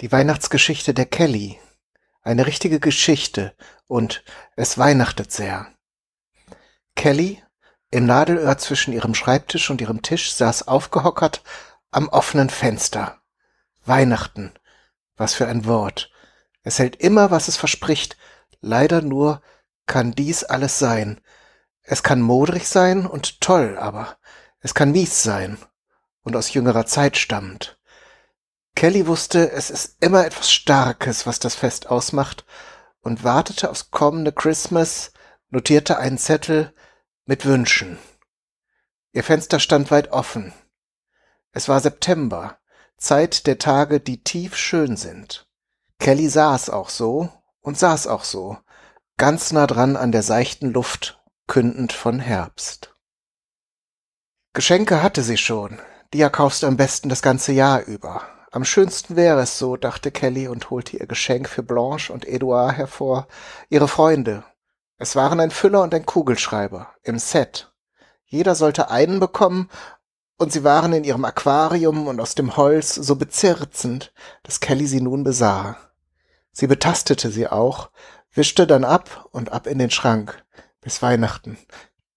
Die Weihnachtsgeschichte der Kelly. Eine richtige Geschichte und es weihnachtet sehr. Kelly, im Nadelöhr zwischen ihrem Schreibtisch und ihrem Tisch, saß aufgehockert am offenen Fenster. Weihnachten. Was für ein Wort. Es hält immer, was es verspricht. Leider nur kann dies alles sein. Es kann modrig sein und toll, aber es kann mies sein und aus jüngerer Zeit stammend. Kelly wusste, es ist immer etwas Starkes, was das Fest ausmacht, und wartete aufs kommende Christmas, notierte einen Zettel mit Wünschen. Ihr Fenster stand weit offen. Es war September, Zeit der Tage, die tief schön sind. Kelly saß auch so und saß auch so, ganz nah dran an der seichten Luft, kündend von Herbst. Geschenke hatte sie schon, die erkaufst du am besten das ganze Jahr über, am schönsten wäre es so, dachte Kelly und holte ihr Geschenk für Blanche und Edouard hervor, ihre Freunde. Es waren ein Füller und ein Kugelschreiber, im Set. Jeder sollte einen bekommen, und sie waren in ihrem Aquarium und aus dem Holz so bezirzend, dass Kelly sie nun besah. Sie betastete sie auch, wischte dann ab und ab in den Schrank. Bis Weihnachten.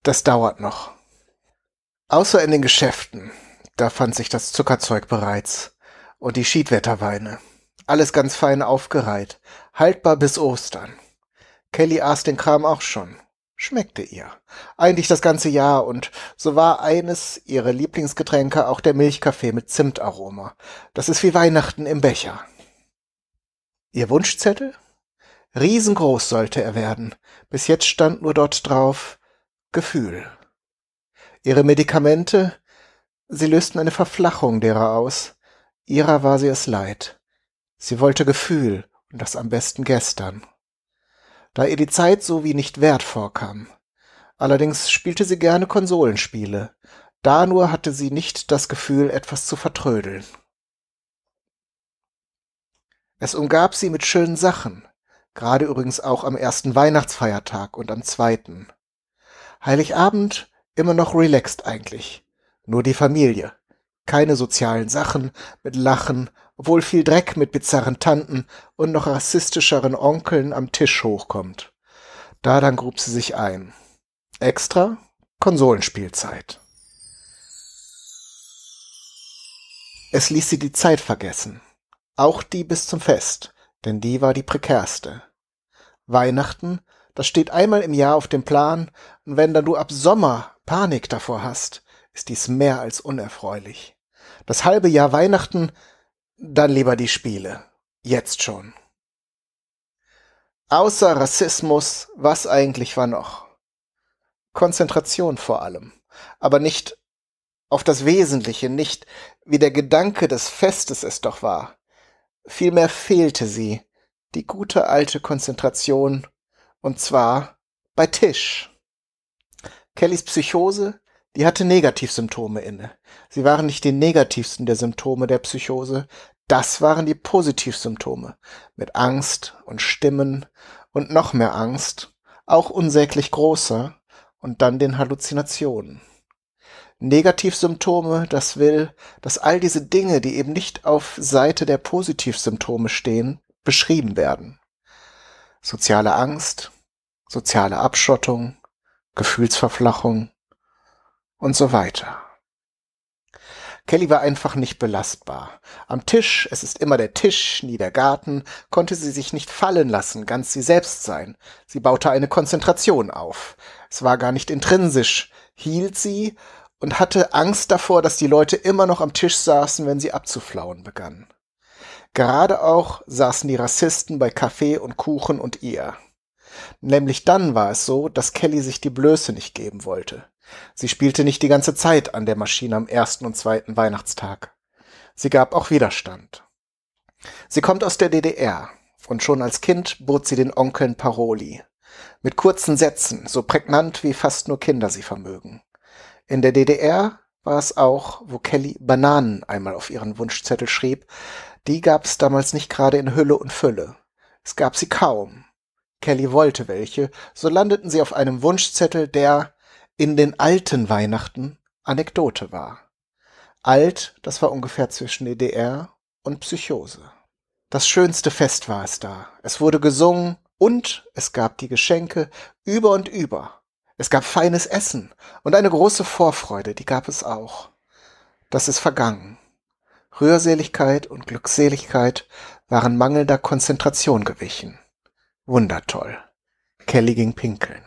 Das dauert noch. Außer in den Geschäften. Da fand sich das Zuckerzeug bereits und die Schiedwetterweine. Alles ganz fein aufgereiht. Haltbar bis Ostern. Kelly aß den Kram auch schon. Schmeckte ihr. Eigentlich das ganze Jahr und so war eines ihrer Lieblingsgetränke auch der Milchkaffee mit Zimtaroma. Das ist wie Weihnachten im Becher. Ihr Wunschzettel? Riesengroß sollte er werden. Bis jetzt stand nur dort drauf Gefühl. Ihre Medikamente? Sie lösten eine Verflachung derer aus. Ihrer war sie es leid. Sie wollte Gefühl, und das am besten gestern. Da ihr die Zeit so wie nicht wert vorkam. Allerdings spielte sie gerne Konsolenspiele. Da nur hatte sie nicht das Gefühl, etwas zu vertrödeln. Es umgab sie mit schönen Sachen, gerade übrigens auch am ersten Weihnachtsfeiertag und am zweiten. Heiligabend immer noch relaxed eigentlich, nur die Familie. Keine sozialen Sachen mit Lachen, obwohl viel Dreck mit bizarren Tanten und noch rassistischeren Onkeln am Tisch hochkommt. Da dann grub sie sich ein. Extra Konsolenspielzeit. Es ließ sie die Zeit vergessen. Auch die bis zum Fest, denn die war die prekärste. Weihnachten, das steht einmal im Jahr auf dem Plan, und wenn dann du ab Sommer Panik davor hast, ist dies mehr als unerfreulich. Das halbe Jahr Weihnachten, dann lieber die Spiele. Jetzt schon. Außer Rassismus, was eigentlich war noch? Konzentration vor allem, aber nicht auf das Wesentliche, nicht wie der Gedanke des Festes es doch war. Vielmehr fehlte sie, die gute alte Konzentration, und zwar bei Tisch. Kellys Psychose die hatte Negativsymptome inne. Sie waren nicht die negativsten der Symptome der Psychose, das waren die Positivsymptome. Mit Angst und Stimmen und noch mehr Angst, auch unsäglich großer, und dann den Halluzinationen. Negativsymptome, das will, dass all diese Dinge, die eben nicht auf Seite der Positivsymptome stehen, beschrieben werden. Soziale Angst, soziale Abschottung, Gefühlsverflachung, und so weiter. Kelly war einfach nicht belastbar. Am Tisch, es ist immer der Tisch, nie der Garten, konnte sie sich nicht fallen lassen, ganz sie selbst sein. Sie baute eine Konzentration auf. Es war gar nicht intrinsisch, hielt sie und hatte Angst davor, dass die Leute immer noch am Tisch saßen, wenn sie abzuflauen begannen. Gerade auch saßen die Rassisten bei Kaffee und Kuchen und ihr. Nämlich dann war es so, dass Kelly sich die Blöße nicht geben wollte. Sie spielte nicht die ganze Zeit an der Maschine am ersten und zweiten Weihnachtstag. Sie gab auch Widerstand. Sie kommt aus der DDR und schon als Kind bot sie den Onkeln Paroli. Mit kurzen Sätzen, so prägnant wie fast nur Kinder sie vermögen. In der DDR war es auch, wo Kelly Bananen einmal auf ihren Wunschzettel schrieb. Die gab es damals nicht gerade in Hülle und Fülle. Es gab sie kaum. Kelly wollte welche, so landeten sie auf einem Wunschzettel, der in den alten Weihnachten Anekdote war. Alt, das war ungefähr zwischen e DDR und Psychose. Das schönste Fest war es da. Es wurde gesungen und es gab die Geschenke über und über. Es gab feines Essen und eine große Vorfreude, die gab es auch. Das ist vergangen. Rührseligkeit und Glückseligkeit waren mangelnder Konzentration gewichen. Wundertoll. Kelly ging pinkeln.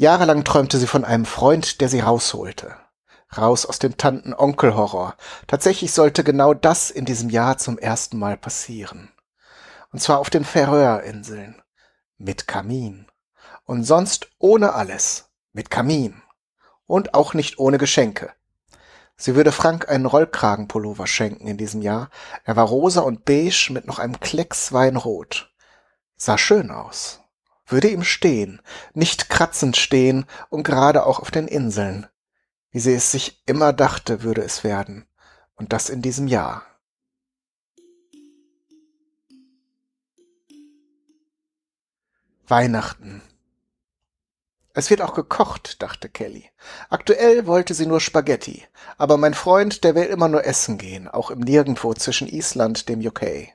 Jahrelang träumte sie von einem Freund, der sie rausholte. Raus aus dem Tanten-Onkel-Horror. Tatsächlich sollte genau das in diesem Jahr zum ersten Mal passieren. Und zwar auf den Färöerinseln. Mit Kamin. Und sonst ohne alles. Mit Kamin. Und auch nicht ohne Geschenke. Sie würde Frank einen Rollkragenpullover schenken in diesem Jahr. Er war rosa und beige mit noch einem Klecks Weinrot. Sah schön aus würde ihm Stehen, nicht kratzend stehen und gerade auch auf den Inseln. Wie sie es sich immer dachte, würde es werden. Und das in diesem Jahr. Weihnachten. Es wird auch gekocht, dachte Kelly. Aktuell wollte sie nur Spaghetti, aber mein Freund, der will immer nur essen gehen, auch im Nirgendwo zwischen Island dem UK.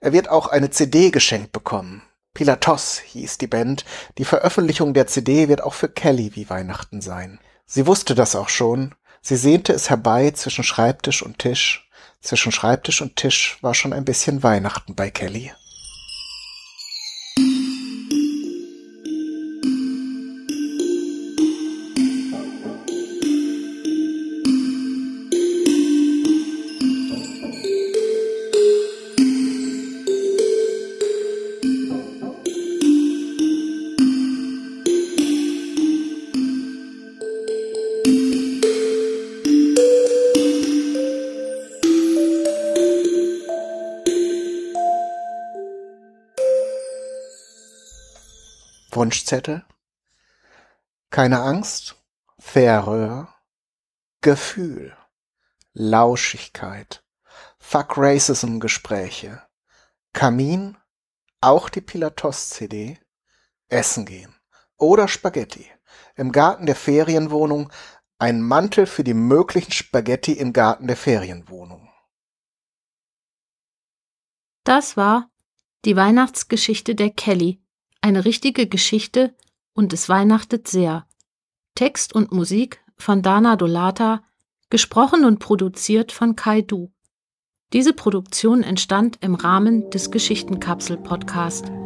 Er wird auch eine CD geschenkt bekommen. Pilatos hieß die Band. Die Veröffentlichung der CD wird auch für Kelly wie Weihnachten sein. Sie wusste das auch schon. Sie sehnte es herbei zwischen Schreibtisch und Tisch. Zwischen Schreibtisch und Tisch war schon ein bisschen Weihnachten bei Kelly. Wunschzettel, keine Angst, Färöer, Gefühl, Lauschigkeit, Fuck Racism Gespräche, Kamin, auch die Pilatos CD, Essen gehen oder Spaghetti. Im Garten der Ferienwohnung ein Mantel für die möglichen Spaghetti im Garten der Ferienwohnung. Das war die Weihnachtsgeschichte der Kelly eine richtige Geschichte und es weihnachtet sehr. Text und Musik von Dana Dolata, gesprochen und produziert von Kai Du. Diese Produktion entstand im Rahmen des Geschichtenkapsel-Podcast.